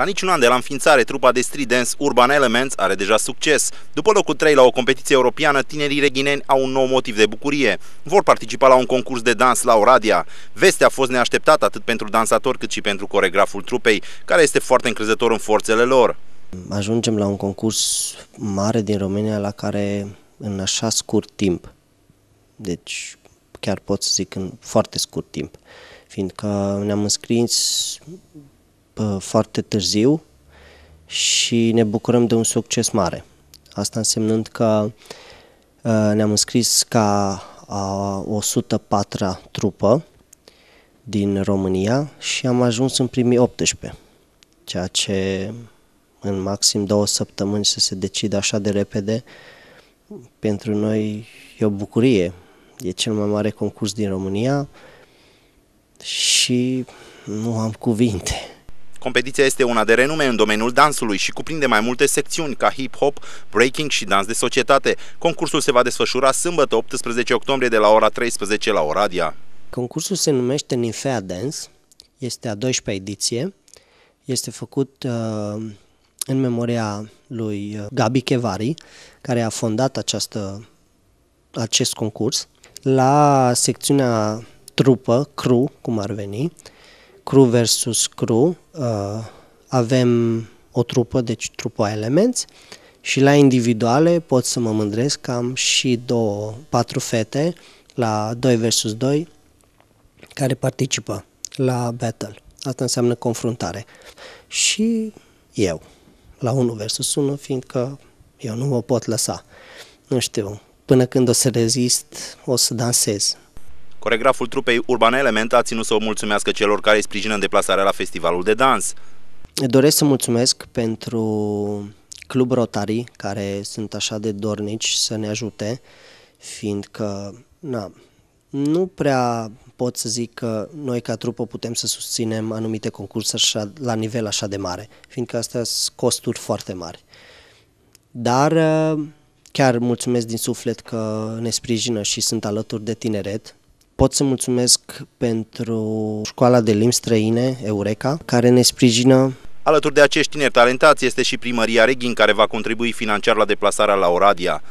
La niciun an de la înființare, trupa de street dance Urban Elements are deja succes. După locul 3 la o competiție europeană, tinerii reghineni au un nou motiv de bucurie. Vor participa la un concurs de dans la Oradia. Vestea a fost neașteptată atât pentru dansator cât și pentru coregraful trupei, care este foarte încrezător în forțele lor. Ajungem la un concurs mare din România la care în așa scurt timp, deci chiar pot să zic în foarte scurt timp, fiindcă ne-am înscris foarte târziu și ne bucurăm de un succes mare. Asta însemnând că uh, ne-am înscris ca uh, a 104-a trupă din România și am ajuns în primii 18, ceea ce în maxim două săptămâni să se decide așa de repede, pentru noi e o bucurie. E cel mai mare concurs din România și nu am cuvinte. Competiția este una de renume în domeniul dansului și cuprinde mai multe secțiuni ca hip-hop, breaking și dans de societate. Concursul se va desfășura sâmbătă 18 octombrie de la ora 13 la Oradia. Concursul se numește Nifea Dance, este a 12-a ediție, este făcut uh, în memoria lui uh, Gabi Chevari, care a fondat această, acest concurs. La secțiunea trupă, crew cum ar veni, Cru versus Cru, uh, avem o trupă, deci trupa Elements, și la individuale pot să mă mândresc că am și două, patru fete la 2 versus 2 care participă la battle. Asta înseamnă confruntare. Și eu, la 1 versus 1, fiindcă eu nu mă pot lăsa. Nu știu, până când o să rezist, o să dansez. Coregraful trupei Urban Element a ținut să o mulțumească celor care îi sprijină în deplasarea la festivalul de dans. Doresc să mulțumesc pentru Club Rotary, care sunt așa de dornici să ne ajute, fiindcă na, nu prea pot să zic că noi ca trupă putem să susținem anumite concursuri așa, la nivel așa de mare, fiindcă astea sunt costuri foarte mari. Dar uh, chiar mulțumesc din suflet că ne sprijină și sunt alături de tineret Pot să mulțumesc pentru școala de limbi străine, Eureka, care ne sprijină Alături de acești tineri talentați este și primăria Reghin care va contribui financiar la deplasarea la Oradia.